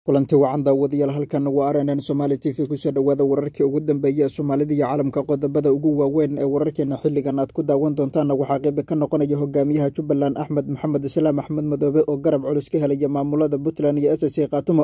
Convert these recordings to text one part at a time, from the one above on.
kulanti wacan daawadayaal halkan waa r n n somaali t v kusoo dhowaada wararkii ugu dambeeyey ee soomaalida iyo caalamka qodobada ugu waaweyn ee wararkeena xilligan aad ku daawan doontaanna waxaa qeyba ka noqonaya hogaamiyaha jubbaland axmed maxamed islaam axmed madoobe oo garab culus ka helaya maamulada puntland iyo s c khaatumo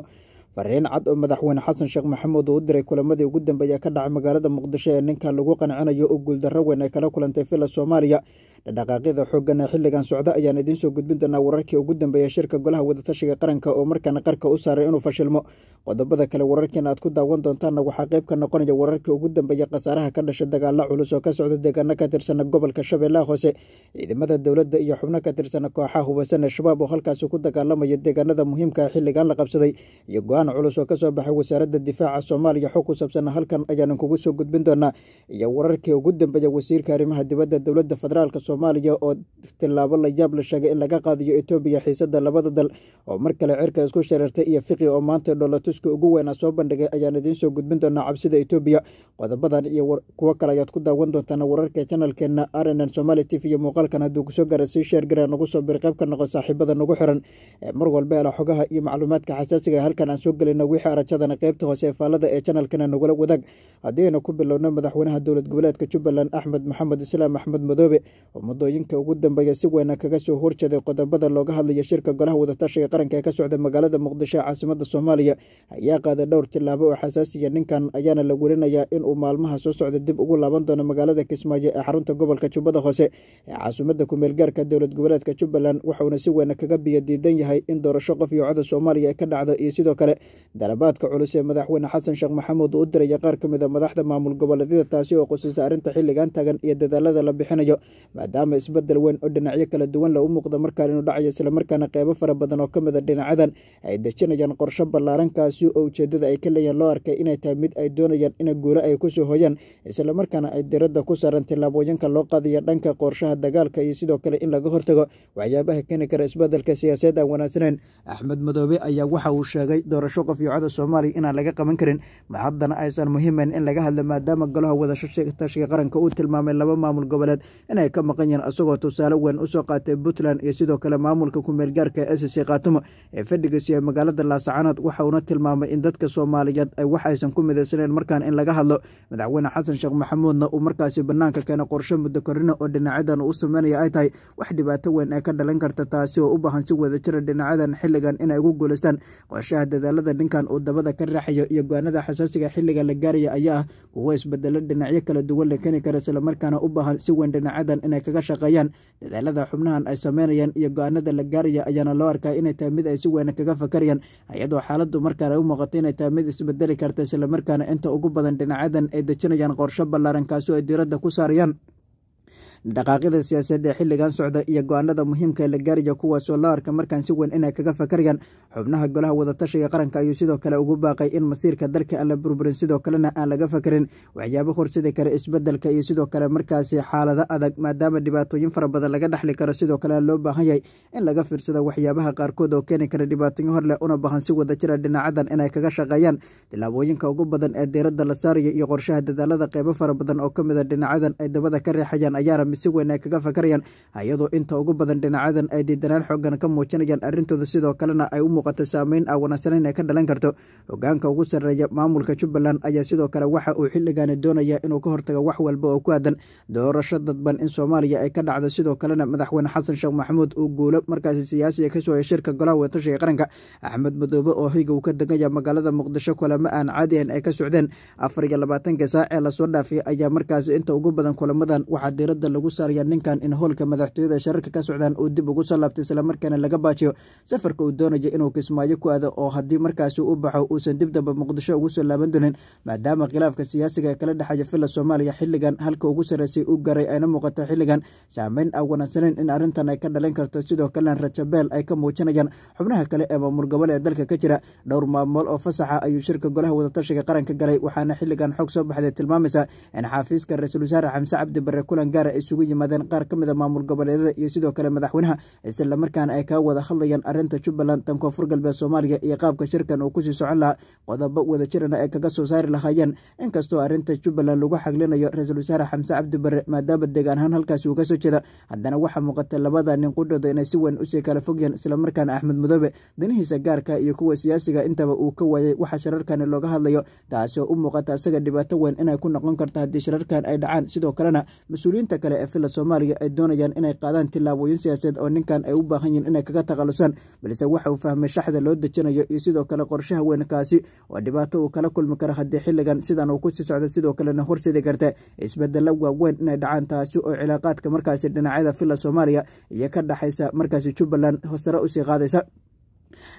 fariin cad oo madaxweyne xasan sheekh maxamuud uu u diray kulamadii ugu dambeeya ka dhacay magaalada muqdisho ee ninka lagu qancinayo oo guuldarro weyn ay kala kulantay villa soomaaliya dhaqdhaqaaqyada ee xilligan socda ayaan idiin soo gudbin doonaa wararkii ugu dambeeya shirka golaha wadatashiga qaranka oo markaana qarka u saaray inuu fashilmo qodobada kale wararkiina aad ku daawan doontaanna waxaa qayb ka noqonaya wararkii ugu dambeeya khasaaraha ka dhasha dagaalla culus oo ka socda deegaano ka tirsana gobolka shabeellaha hoose ciidamada dowladda iyo xubno ka tirsana kooxaha hubaysan ee shabaab oo halkaasi ku dagaalamaya deegaanada muhiimka xilligan la qabsaday iyo go-aan culus oo kasoo baxay wasaaradda difaaca soomaaliya xog ku saabsan halkan ayaanan kugu soo gudbin doonaa iyo wararkii ugu dambeeya wasiirka arrimaha dibadda dowladda federaalk soomaaliya oo tilaabo layaab la sheegay in laga qaadiyo etoobiya xiisada labada dal oo mar kale cirka isku shareertay iyo fiqi oo maanta dhoolatuska ugu weynaa soo bandhigay ayaan idiinsoo gudbin doonaa cabsida etoobiya qodobadan iyo kuwo kale ayaad ku daawan doontaan wararka janalkeena arnn somaali t v iyo muuqaalkan hadduu kusoo gaara sii sheergareen nagu soo bir qayb ka noqo saaxiibada nagu xiran ee mar walba ela xogaha iyo macluumaadka xasaasiga ah, halkan aan soo gelina wixii arajadana qeybta hoose ee faallada ee janalkana nagula wadaag haddii aynu ku bilowna madaxweynaha dowlad goboleedka jubbaland axmed maxamed islaam axmed madoobe oo muddooyinka ugu dambeeya si weynan kaga soo horjeeday qodobada looga hadlayo shirka golaha wadatashiga qaranka ee ka socda magaalada muqdisho ee caasimada soomaaliya ayaa qaaday dhowr tillaabo oo xasaasiya ninkan ayaana la werinayaa inuu maalmaha soo socda dib ugu laaban doono magaalada kismaayo ee xarunta gobolka jubbada hoose ee caasimadda kumeelgaarka dowlad goboleedka jubbaland waxauna si weynan kaga biyo diidan yahay in doorasho qof iyo coda soomaaliya ay ka dhacdo iyo sidoo kale darabaadka culus ee madaxweyne xasan sheekh maxamuud uu u diraya qaar ka mid a ah madaxda maamul goboleedyada taasi oo qusisa arrinta xilligan taagan iyo dadaalada la bixinayo maadaama isbedel weyn oo dhinacyo kala duwan la u muuqda markaan inuu dhacayo islamarkaana qeybo fara badan oo ka mida ah dhinacadan ay dejinayaan qorsho ballaarankaasi oo ujeeddada ay ka leeyihin loo arkay inay tahay mid ay doonayaan ina guulo ay ku soo hoyaan islamarkaana ay diradda ku saaran tillaabooyinka loo qaadaya dhanka qorshaha dagaalka iyo sidoo kale in laga hortago waxyaabaha keeni kara isbedelka siyaasaed aan wanaagsaneyn axmed madoobe ayaa waxa uu sheegay doorasho qofyocada soomaaliya inaan laga qaban karin haddana aysan muhiimeyn in laga hadlo maadaama golaha wada qaranka uu tilmaamay laba maamul goboleed inay ka maqanyan asagoo tusaale weyn usoo qaatay puntland iyo sidoo kale maamulka kumeel gaarka e sc kaatumo ee fadhiga siiya magaalada laasacanood waxauna tilmaamay in dadka soomaaliyeed ay waxaysan ku midaysaneen markaan in laga hadlo madaxweyne xasan sheekh maxamuudna uu markaasi banaanka keenay qorsho muddo korina oo dhinacyadan uu sameynaya ay tahay wax dhibaato weyn ee ka dhalan karta taasi oo u baahan si wadajira dhinacyadan xilligan inay ugu guulaystaan qorshaha dadaalada ninkan uu dabada ka raaxayo iyo go-aanada xasaasiga xilliga la gaaraya ayaa ah kuwo isbedelo dhinacyo kala duwan la keni kara islamarkaana u baahan si weyn dhinacyadan inay kaga shaqeeyaan dadaalada xubnahan ay sameynayaan iyo go-aanada la gaaraya ayaana loo arkaa inay tahay mid ay si weyne kaga fakarayaan ayadoo xaaladdu markaan u muuqato inay tahay mid isbedeli karta islamarkaana inta ugu badan dhinacadan ay dejinayaan qorsho ballaaran kaasi ay diiradda ku saarayaan dhaqaaqyada siyaasadda xilligan socda iyo go-aanada muhiimka ah ee la gaaraya kuwaasoo la arka markaan si weyn inay kaga fakarayaan xubnaha golaha wadatashiga qaranka ayuu sidoo kale ugu baaqay in masiirka dalka aan la burburin sidoo kalena aan laga fakarin waxyaabo horsadi kara isbedelka iyo sidoo kale markaasi xaalado adag maadaama dhibaatooyin fara badan laga dhexli karo sidoo kale loo baahan yahay in laga fiirsado waxyaabaha qaarkood oo keeni kara dhibaatooyin horle leh una baahan si wadajira ah dhinacadan inay kaga shaqeeyaan tilaabooyinka ugu badan ee diiradda la saaraya iyo qorshaha dadaalada qeybo fara badan oo ka mida ah dhinacadan ay dabada ka reexayaan ayaara ama si weyn ay kaga fakarayaan ayadoo inta ugu badan dhinacyadan ay diidanaan xoogan ka muujinayaan arrintooda sidoo kalena ay u muuqato saameyn awanagsanayn ay ka dhalan karto hogaanka ugu sarreeya maamulka jubbaland ayaa sidoo kale waxa uu xilligaani doonaya inuu ka hortago wax walba oo ku aadan doorasho dadban in soomaaliya ay ka dhacdo sidoo kalena madaxweyne xasan sheekh maxamuud uu guulo markaasi siyaasiga ka heshirka golaha wadatashiga qaranka axmed madoobe oo hoyga uu ka deganya magaalada muqdisho kulamo aan caadi ahayn ay ka socdeen afar iyo labaatanka saac ee lasoo dhaafiyay ayaa markaasi inta ugu badan kulamadan waxaa diiradda lagu saaraya ninkan in howlka madaxtooyada shararka ka socdaan uu dib ugu soo laabtay islamarkaana laga baajiyo safarka uu doonayo inuu kismaayo ku aado oo haddii markaasi u baxo uusan dib dambe muqdisho ugu soo laaban doonin maadaama khilaafka siyaasiga kala dhexeeya filla soomaaliya xilligan halka ugu sarreysay u garay ayna muuqata xilligan saameyn aan ah wanaagsaneyn in arrintan ay ka dhalin karto sidoo kalena rajabeel ay ka muujinayaan xubnaha kale ee maamul gobol ee dalka ka jira dhowr maamul oo fasaxa ayuu shirka golaha wadatashiga qaranka galay waxaana xilligan xog soo baxday tilmaamaysa in xaafiiska ra-iisul wasaare xamse cabdi barre kulan gaara isugu yimaadeen qaar ka mid a maamul goboleedada iyo sidoo kale madaxweynaha isla ay kaga wada hadlayaan arinta jubbaland tan koonfur galbeed soomaaliya iyo qaabka shirkan uu kusii socon lahaa qodobo wadajirana ay kaga soo saari lahaayeen inkastoo arinta jubbaland lagu xaglinayo ra-iisul wasaare xamse cabdibare maadaama degaan ahaan halkaasi uu ka soo jeeda haddana waxaa muuqata labada nin qudhooda inay si weyn usii kala fogyaen islamarkaana axmed mudoobe danihiisa gaarka iyo kuwa siyaasiga intaba uu ka waayay waxa shirarkani looga hadlayo taasoo u muuqata isaga dhibaato weyn inay ku noqon karto haddii shirarkan ay dhacaan sidoo kalena mas-uuliyiinta kale ee filla soomaaliya ay doonayaan inay qaadaan tilaabooyin siyaaseed oo ninkan ay u baahan yihiin inay kaga taqalusaan balse waxa uu fahmay shaxda loo dejinayo iyo sidoo kale qorshaha weynkaasi waa dhibaato uu kala kulmi karo haddii xilligan sidan uu kusii socda sidoo kalena horseedi karta isbedelo waaweyn inay dhacaan taasi oo cilaaqaadka markaasi dhinacyada filla soomaaliya iyo ka dhexaysa markaasi jubbaland sare usii qaadaysa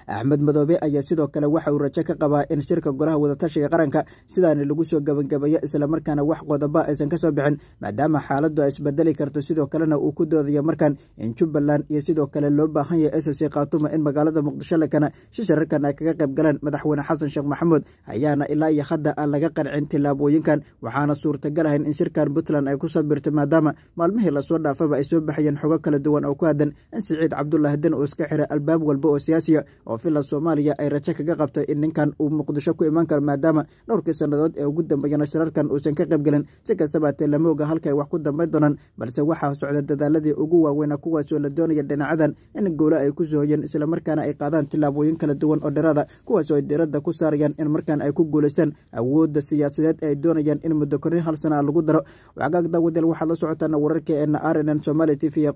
axmed madoobe ayaa sidoo kale waxa uu rajo ka qabaa in shirka golaha wadatashiga qaranka sidaana lagu soo gebangebeeyo islamarkaana wax qodaba aysan kasoo bixin maadaama xaaladu ay isbedeli karto sidoo kalena uu ku doodayo markan in jubbaland iyo sidoo kale loo baahan yahay ssc khaatuma in magaalada muqdisho lakana shashararkan ay kaga qayb galeen madaxweyne xasan sheekh maxamuud ayaana ilaa iyo hadda aan laga qancin tilaabooyinkan waxaana suurtagal ahayn in shirkan puntland ay kusoo birtay maadaama maalmihii lasoo dhaafaba ay soo baxayeen xogo kala duwan oo ku aadan in siciid cabdulaahi den uu iska xira albaab walba oo siyaasiya oo fila soomaaliya ay rajo kaga qabtay in ninkan uu muqdisho ku iman karo maadaama dhowrkii sannadood ee ugu dambeeyana shirarkan uusan ka qaybgelin si kastabaatee lama oga halkaay wax ku dambayn doonaan balse waxaa socda dadaaladii ugu waaweyna kuwaasoo la doonaya dhinacadan in goolo ay ku soohoyeen islamarkaana ay qaadaan tilaabooyin kala duwan oo dheeraada kuwaasoo ay diiradda ku saarayaan in markaan ay ku guulaystaan awoodda siyaasadeed ay doonayaan in muddo korri hal sana lagu daro wagaag daawadeel waxaad la socotaan wararkii eena arnn somaali t v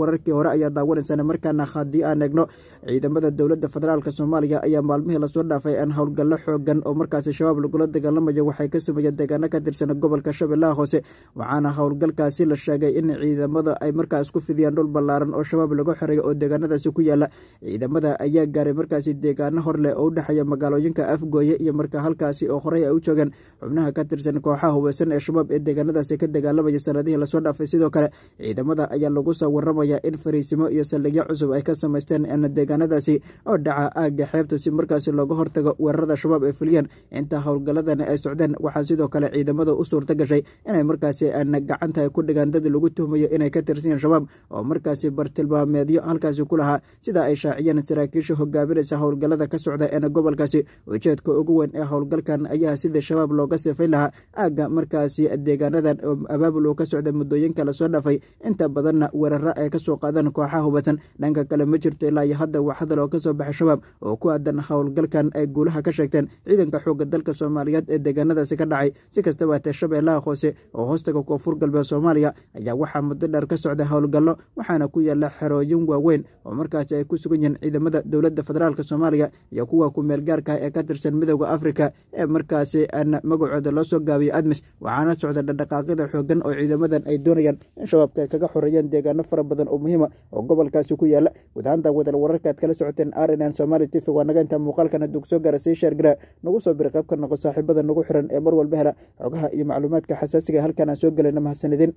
wararkii hore ayaa daawanaysaan markaana haddii aan eegno ciidamada dowladda federaalk soomaaliya ayaa maalmihii lasoo dhaafay aan howlgallo xoogan oo markaasi shabaab lagula dagaalamayo waxay ka sameeyeen deegaano ka tirsan gobolka shabeellaha hoose waxaana howlgalkaasi la sheegay in ciidamada ay markaas ku fidiyaan dhul ballaaran oo shabaab lagu xiray oo deegaanadaasi ku yaala ciidamada ayaa gaaray markaasi deegaano hor leh oo u dhexeeya magaalooyinka afgooye iyo marka halkaasi oo horey ay u joogeen xubnaha ka tirsan kooxaha hubeysan ee shabaab ee deegaanadaasi ka dagaalamaya sanadihii lasoo dhaafay sidoo kale ciidamada ayaa lagu soo waramayaa in fariisimo iyo saldhigyo cusub ay ka samaysteen deegaanadaasi oo dhaca aagga xeebta si markaasi looga hortago weerarada shabaab ay fuliyaan inta howlgaladana ay socdeen waxaa sidoo kale ciidamada u suurta gashay inay markaasi gacanta ku dhigaan dad lagu tuhmayo inay ka tirsan shabaab oo markaasi bartilmaameedyo halkaasi ku lahaa sida ay shaaciyeen saraakiisha hogaaminaysa howlgalada ka socda eena gobolkaasi ujeedka ugu weyn ee howlgalkan ayaa sida shabaab looga sifayn lahaa aagga markaasi deegaanadan oo abaabul uu ka socda muddooyinka lasoo dhaafay inta badanna weeraro ay kasoo soo qaadeen kooxaha hubadsan dhanka kale ma jirto ilaa iyo hadda wax hadal oo kasoo baxay shabaab oo ku aadan howlgalkan ay guulaha ka sheegteen ciidanka xooga dalka soomaaliyeed ee deegaanadaasi ka dhacay si kastaba hatee shabeellaha hoose oo hoostaga koonfur galbeed soomaaliya ayaa waxaa muddo dheer ka socday howlgallo waxaana ku yaala xerooyin waaweyn oo markaasi ay ku sugan yihiin ciidamada dowladda federaalk soomaaliya iyo kuwa kumeel gaarkaah ee ka tirsan midooda afrika ee markaasi aan magacooda loosoo gaabiyo admis waxaana socday dhadhaqaaqyada xoogan oo ciidamadan ay doonayaan in shabaabka ay kaga xoreeyeen deegaano fara badan oo muhiima ah oo gobolkaasi ku yaala guud wadal wararkaad kala socotee warbixintan arnn somaali t waa nagainta muuqaalkan hadduu kusoo gaara sii sheergara nagu soo bira qaybka noqo saaxiibada nagu xiran ee mar walba hela xogaha iyo macluumaadka xasaasiga halkan aan soo gelayna mahadsanidin